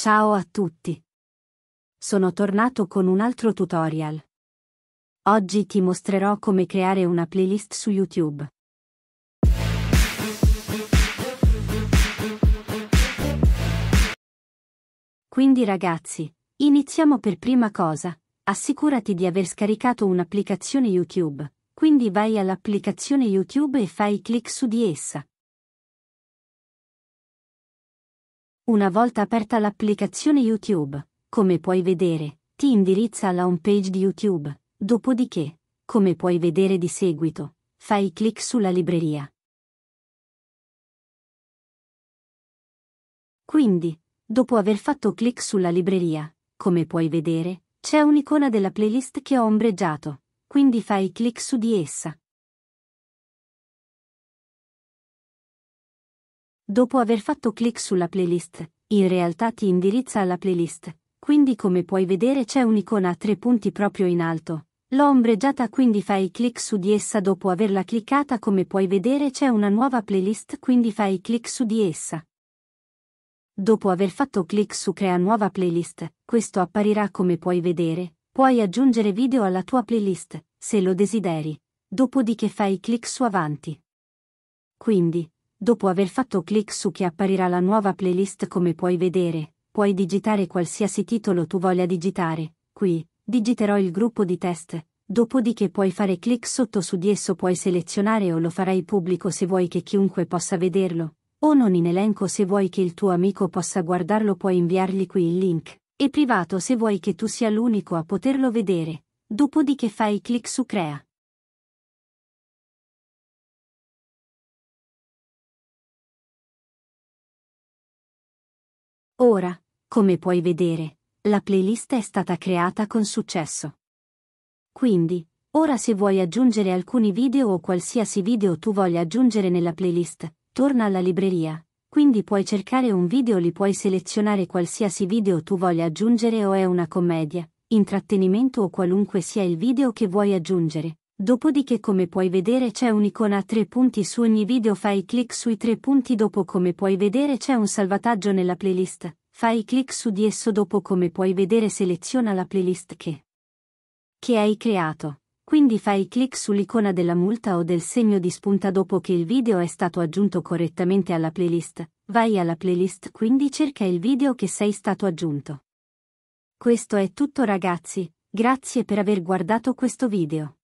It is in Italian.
Ciao a tutti! Sono tornato con un altro tutorial. Oggi ti mostrerò come creare una playlist su YouTube. Quindi ragazzi, iniziamo per prima cosa, assicurati di aver scaricato un'applicazione YouTube, quindi vai all'applicazione YouTube e fai clic su di essa. Una volta aperta l'applicazione YouTube, come puoi vedere, ti indirizza alla home page di YouTube, dopodiché, come puoi vedere di seguito, fai clic sulla libreria. Quindi, dopo aver fatto clic sulla libreria, come puoi vedere, c'è un'icona della playlist che ho ombreggiato, quindi fai clic su di essa. Dopo aver fatto clic sulla playlist, in realtà ti indirizza alla playlist, quindi come puoi vedere c'è un'icona a tre punti proprio in alto. L'ho ombreggiata quindi fai clic su di essa dopo averla cliccata come puoi vedere c'è una nuova playlist quindi fai clic su di essa. Dopo aver fatto clic su crea nuova playlist, questo apparirà come puoi vedere, puoi aggiungere video alla tua playlist, se lo desideri. Dopodiché fai clic su avanti. Quindi, Dopo aver fatto clic su che apparirà la nuova playlist come puoi vedere, puoi digitare qualsiasi titolo tu voglia digitare. Qui, digiterò il gruppo di test, dopodiché puoi fare clic sotto su di esso puoi selezionare o lo farai pubblico se vuoi che chiunque possa vederlo, o non in elenco se vuoi che il tuo amico possa guardarlo puoi inviargli qui il link, e privato se vuoi che tu sia l'unico a poterlo vedere. Dopodiché fai clic su crea. Ora, come puoi vedere, la playlist è stata creata con successo. Quindi, ora se vuoi aggiungere alcuni video o qualsiasi video tu voglia aggiungere nella playlist, torna alla libreria, quindi puoi cercare un video li puoi selezionare qualsiasi video tu voglia aggiungere o è una commedia, intrattenimento o qualunque sia il video che vuoi aggiungere, Dopodiché come puoi vedere c'è un'icona a tre punti su ogni video fai clic sui tre punti dopo come puoi vedere c'è un salvataggio nella playlist, fai clic su di esso dopo come puoi vedere seleziona la playlist che, che hai creato, quindi fai clic sull'icona della multa o del segno di spunta dopo che il video è stato aggiunto correttamente alla playlist, vai alla playlist quindi cerca il video che sei stato aggiunto. Questo è tutto ragazzi, grazie per aver guardato questo video.